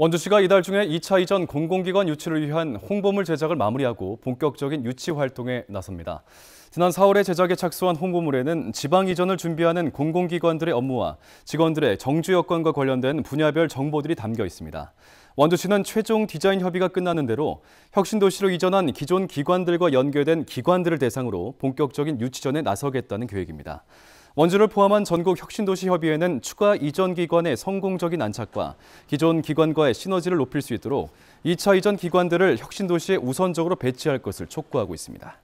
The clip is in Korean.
원주시가 이달 중에 2차 이전 공공기관 유치를 위한 홍보물 제작을 마무리하고 본격적인 유치 활동에 나섭니다. 지난 4월에 제작에 착수한 홍보물에는 지방 이전을 준비하는 공공기관들의 업무와 직원들의 정주 여건과 관련된 분야별 정보들이 담겨 있습니다. 원주시는 최종 디자인 협의가 끝나는 대로 혁신도시로 이전한 기존 기관들과 연계된 기관들을 대상으로 본격적인 유치전에 나서겠다는 계획입니다. 원주를 포함한 전국 혁신도시협의회는 추가 이전 기관의 성공적인 안착과 기존 기관과의 시너지를 높일 수 있도록 2차 이전 기관들을 혁신도시에 우선적으로 배치할 것을 촉구하고 있습니다.